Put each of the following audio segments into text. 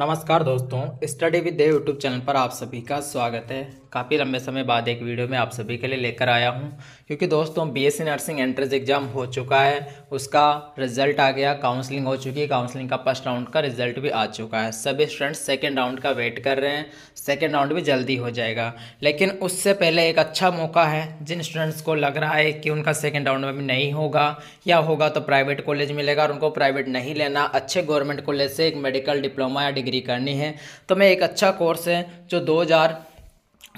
नमस्कार दोस्तों study with Dev YouTube channel पर आप सभी का स्वागत है काफ़ी लंबे समय बाद एक वीडियो में आप सभी के लिए लेकर आया हूं क्योंकि दोस्तों बीएससी नर्सिंग एंट्रेंस एग्ज़ाम हो चुका है उसका रिजल्ट आ गया काउंसलिंग हो चुकी है काउंसलिंग का फर्स्ट राउंड का रिजल्ट भी आ चुका है सभी स्टूडेंट्स सेकेंड राउंड का वेट कर रहे हैं सेकेंड राउंड भी जल्दी हो जाएगा लेकिन उससे पहले एक अच्छा मौका है जिन स्टूडेंट्स को लग रहा है कि उनका सेकेंड राउंड में नहीं होगा या होगा तो प्राइवेट कॉलेज मिलेगा और उनको प्राइवेट नहीं लेना अच्छे गवर्नमेंट कॉलेज से एक मेडिकल डिप्लोमा या डिग्री करनी है तो मैं एक अच्छा कोर्स है जो दो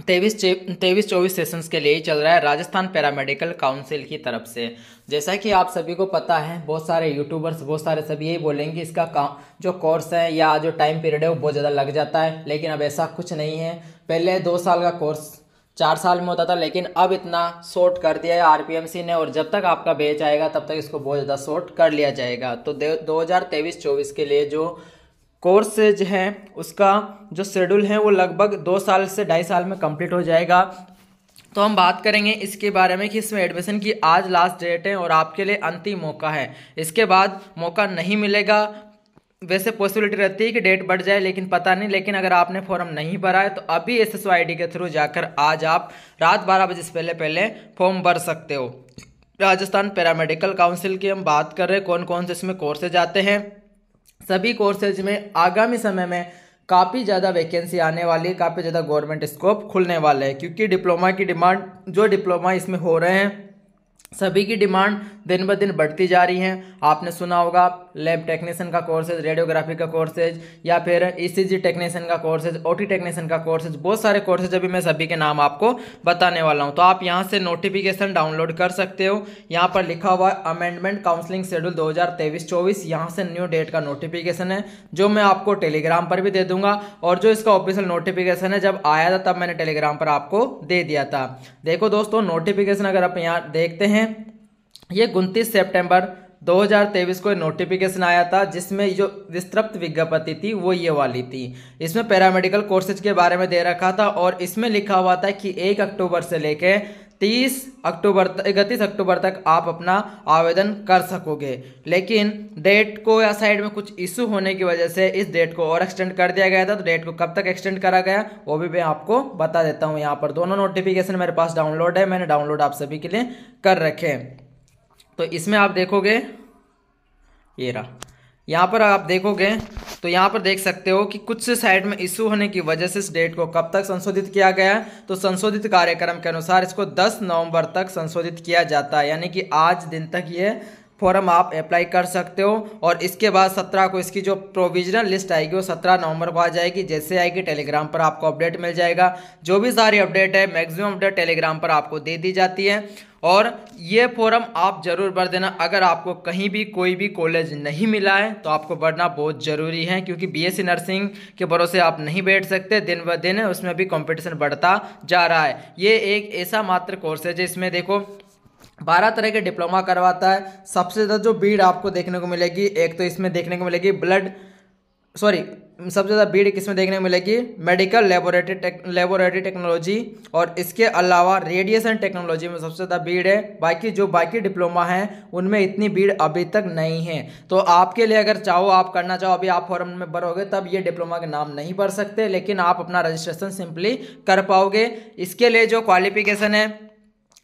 तेईस तेईस चौबीस सेशंस के लिए ही चल रहा है राजस्थान पैरामेडिकल काउंसिल की तरफ से जैसा कि आप सभी को पता है बहुत सारे यूट्यूबर्स बहुत सारे सभी यही बोलेंगे इसका का, जो कोर्स है या जो टाइम पीरियड है वो बहुत ज़्यादा लग जाता है लेकिन अब ऐसा कुछ नहीं है पहले दो साल का कोर्स चार साल में होता था लेकिन अब इतना शॉर्ट कर दिया है आर ने और जब तक आपका बेच आएगा तब तक इसको बहुत ज़्यादा शॉर्ट कर लिया जाएगा तो दो हज़ार के लिए जो कोर्स जो है उसका जो शेड्यूल है वो लगभग दो साल से ढाई साल में कंप्लीट हो जाएगा तो हम बात करेंगे इसके बारे में कि इसमें एडमिशन की आज लास्ट डेट है और आपके लिए अंतिम मौका है इसके बाद मौका नहीं मिलेगा वैसे पॉसिबिलिटी रहती है कि डेट बढ़ जाए लेकिन पता नहीं लेकिन अगर आपने फॉर्म नहीं भरा है तो अभी एस एस के थ्रू जाकर आज आप रात बारह बजे से पहले पहले फॉर्म भर सकते हो राजस्थान पैरामेडिकल काउंसिल की हम बात कर रहे हैं कौन कौन से इसमें कोर्सेज आते हैं सभी कोर्सेज में आगामी समय में काफ़ी ज़्यादा वैकेंसी आने वाली है काफ़ी ज़्यादा गवर्नमेंट स्कोप खुलने वाले है क्योंकि डिप्लोमा की डिमांड जो डिप्लोमा इसमें हो रहे हैं सभी की डिमांड दिन ब दिन बढ़ती जा रही हैं आपने सुना होगा लैब टेक्नीशियन का कोर्सेज रेडियोग्राफी का कोर्सेज या फिर ईसीजी e टेक्नीशियन का कोर्सेज ओटी टेक्नीशियन का कोर्सेज बहुत सारे कोर्सेज अभी मैं सभी के नाम आपको बताने वाला हूँ तो आप यहाँ से नोटिफिकेशन डाउनलोड कर सकते हो यहाँ पर लिखा हुआ अमेंडमेंट काउंसलिंग शेड्यूल दो हज़ार तेईस चौबीस यहाँ से न्यू डेट का नोटिफिकेशन है जो मैं आपको टेलीग्राम पर भी दे दूंगा और जो इसका ऑफिशियल नोटिफिकेशन है जब आया था तब मैंने टेलीग्राम पर आपको दे दिया था देखो दोस्तों नोटिफिकेशन अगर आप यहाँ देखते हैं ये उनतीस सितंबर 2023 को नोटिफिकेशन आया था जिसमें जो विस्तृत विज्ञप्ति थी वो ये वाली थी इसमें पैरामेडिकल कोर्सेज के बारे में दे रखा था और इसमें लिखा हुआ था कि एक अक्टूबर से लेके तीस अक्टूबर इकतीस अक्टूबर तक आप अपना आवेदन कर सकोगे लेकिन डेट को या साइड में कुछ इशू होने की वजह से इस डेट को और एक्सटेंड कर दिया गया था तो डेट को कब तक एक्सटेंड करा गया वो भी मैं आपको बता देता हूँ यहाँ पर दोनों नोटिफिकेशन मेरे पास डाउनलोड है मैंने डाउनलोड आप सभी के लिए कर रखे हैं तो इसमें आप देखोगे ये रहा यहाँ पर आप देखोगे तो यहाँ पर देख सकते हो कि कुछ साइड में इशू होने की वजह से इस डेट को कब तक संशोधित किया गया है तो संशोधित कार्यक्रम के अनुसार इसको 10 नवंबर तक संशोधित किया जाता है यानी कि आज दिन तक ये फॉर्म आप अप्लाई कर सकते हो और इसके बाद सत्रह को इसकी जो प्रोविजनल लिस्ट आएगी वो सत्रह नवंबर को आ जाएगी जैसे आएगी टेलीग्राम पर आपको अपडेट मिल जाएगा जो भी सारी अपडेट है मैक्सिमम अपडेट टेलीग्राम पर आपको दे दी जाती है और ये फॉर्म आप ज़रूर भर देना अगर आपको कहीं भी कोई भी कॉलेज नहीं मिला है तो आपको भरना बहुत ज़रूरी है क्योंकि बीएससी नर्सिंग के भरोसे आप नहीं बैठ सकते दिन ब दिन उसमें भी कंपटीशन बढ़ता जा रहा है ये एक ऐसा मात्र कोर्स है जिसमें देखो बारह तरह के डिप्लोमा करवाता है सबसे ज़्यादा जो भीड़ आपको देखने को मिलेगी एक तो इसमें देखने को मिलेगी ब्लड सॉरी सबसे ज़्यादा भीड़ किसमें देखने को मिलेगी medical laboratory tech, laboratory technology और इसके अलावा रेडिएशन टेक्नोलॉजी में सबसे ज़्यादा भीड़ है बाकी जो बाकी डिप्लोमा हैं उनमें इतनी भीड़ अभी तक नहीं है तो आपके लिए अगर चाहो आप करना चाहो अभी आप फॉर्म में भरोगे तब ये डिप्लोमा के नाम नहीं भर सकते लेकिन आप अपना रजिस्ट्रेशन सिंपली कर पाओगे इसके लिए जो क्वालिफिकेशन है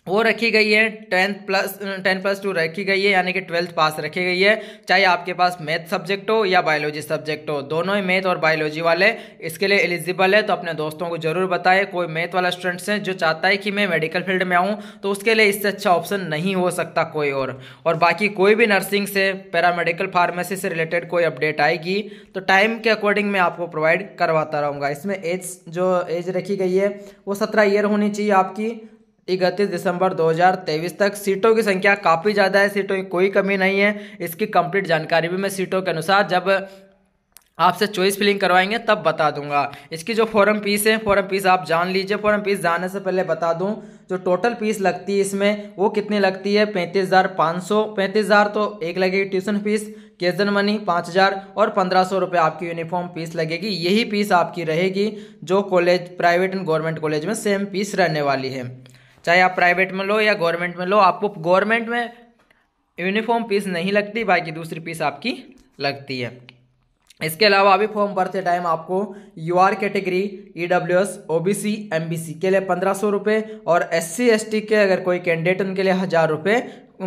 वो रखी गई है tenth plus ten plus two रखी गई है यानी कि ट्वेल्थ पास रखी गई है चाहे आपके पास मैथ सब्जेक्ट हो या बायोलॉजी सब्जेक्ट हो दोनों ही मैथ और बायोलॉजी वाले इसके लिए एलिजिबल है तो अपने दोस्तों को जरूर बताएं कोई मैथ वाला स्टूडेंट्स हैं जो चाहता है कि मैं मेडिकल फील्ड में आऊँ तो उसके लिए इससे अच्छा ऑप्शन नहीं हो सकता कोई और और बाकी कोई भी नर्सिंग से पैरामेडिकल फार्मेसी से रिलेटेड कोई अपडेट आएगी तो टाइम के अकॉर्डिंग मैं आपको प्रोवाइड करवाता रहूँगा इसमें एज जो एज रखी गई है वो सत्रह ईयर होनी चाहिए आपकी इकतीस दिसंबर 2023 तक सीटों की संख्या काफ़ी ज़्यादा है सीटों की कोई कमी नहीं है इसकी कंप्लीट जानकारी भी मैं सीटों के अनुसार जब आपसे चॉइस फिलिंग करवाएंगे तब बता दूंगा इसकी जो फॉरम पीस है फॉरम पीस आप जान लीजिए फॉरम पीस जानने से पहले बता दूं जो टोटल फीस लगती है इसमें वो कितनी लगती है पैंतीस हज़ार पाँच सौ पैंतीस हज़ार तो एक लगेगी ट्यूशन फीस केजन मनी पाँच हज़ार और पंद्रह सौ रुपये आपकी यूनिफॉर्म फीस लगेगी यही फीस आपकी रहेगी जो college private and government college में सेम फीस रहने वाली है चाहे आप प्राइवेट में लो या गवर्नमेंट में लो आपको गवर्नमेंट में यूनिफॉर्म फीस नहीं लगती बाकी दूसरी फीस आपकी लगती है इसके अलावा अभी फॉर्म भरते टाइम आपको U R category E W S O B C M B C के लिए पंद्रह सौ रुपये और एस सी एस टी के अगर कोई कैंडिडेट उनके लिए हज़ार रुपये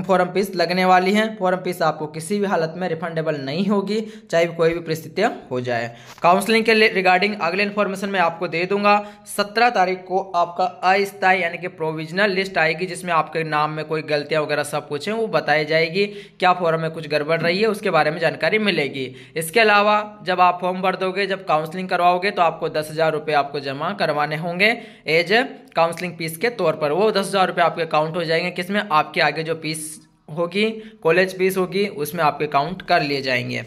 फॉरम फीस लगने वाली है फॉरम फीस आपको किसी भी हालत में रिफंडेबल नहीं होगी चाहे कोई भी परिस्थितियाँ हो जाए काउंसलिंग के रिगार्डिंग अगले इन्फॉर्मेशन मैं आपको दे दूंगा सत्रह तारीख को आपका अस्थायी यानी कि प्रोविजनल लिस्ट आएगी जिसमें आपके नाम में कोई गलतियाँ वगैरह सब कुछ है वो बताई जाएगी क्या फॉर्म में कुछ गड़बड़ रही है उसके बारे में जानकारी मिलेगी इसके अलावा जब आप फॉर्म भर दोगे जब काउंसलिंग करवाओगे तो आपको दस हज़ार रुपये आपको जमा करवाने होंगे एज काउंसलिंग फीस के तौर पर वो दस हज़ार रुपये आपके काउंट हो जाएंगे किसमें आपके आगे जो फीस होगी कॉलेज फीस होगी उसमें आपके काउंट कर लिए जाएंगे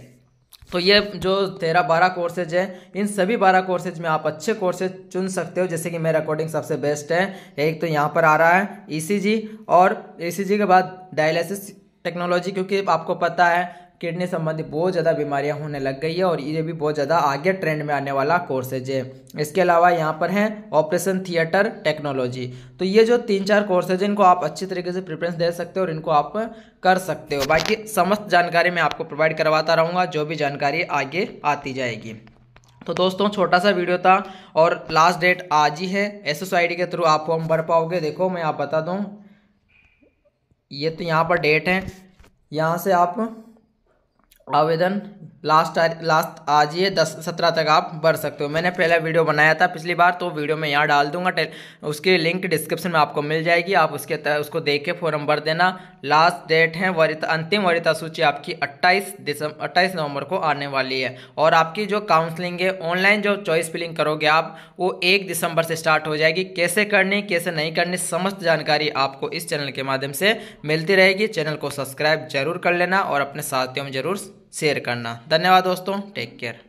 तो ये जो तेरह बारह कोर्सेज है इन सभी बारह कोर्सेज में आप अच्छे कोर्सेज चुन सकते हो जैसे कि मेरा अकॉर्डिंग सबसे बेस्ट है एक तो यहाँ पर आ रहा है ई e और ई e के बाद डायलिसिस टेक्नोलॉजी क्योंकि आपको पता है किडनी संबंधी बहुत ज़्यादा बीमारियां होने लग गई है और ये भी बहुत ज़्यादा आगे ट्रेंड में आने वाला कोर्सेज है इसके अलावा यहाँ पर हैं ऑपरेशन थिएटर टेक्नोलॉजी तो ये जो तीन चार कोर्सेज हैं इनको आप अच्छी तरीके से प्रिफ्रेंस दे सकते हो और इनको आप कर सकते हो बाकी समस्त जानकारी मैं आपको प्रोवाइड करवाता रहूँगा जो भी जानकारी आगे आती जाएगी तो दोस्तों छोटा सा वीडियो था और लास्ट डेट आज ही है एस एस के थ्रू आप फॉर्म भर पाओगे देखो मैं आप बता दूँ ये तो यहाँ पर डेट है यहाँ से आप आवेदन लास्ट लास्ट आज ये दस सत्रह तक आप भर सकते हो मैंने पहला वीडियो बनाया था पिछली बार तो वीडियो में यहाँ डाल दूंगा उसकी लिंक डिस्क्रिप्शन में आपको मिल जाएगी आप उसके उसको देख के फॉर्म भर देना लास्ट डेट है वरिता अंतिम वरिता सूची आपकी 28 दिसंबर 28 नवंबर को आने वाली है और आपकी जो काउंसलिंग है ऑनलाइन जो चॉइस फिलिंग करोगे आप वो एक दिसंबर से स्टार्ट हो जाएगी कैसे करनी कैसे नहीं करनी समस्त जानकारी आपको इस चैनल के माध्यम से मिलती रहेगी चैनल को सब्सक्राइब जरूर कर लेना और अपने साथियों में जरूर शेयर करना धन्यवाद दोस्तों टेक केयर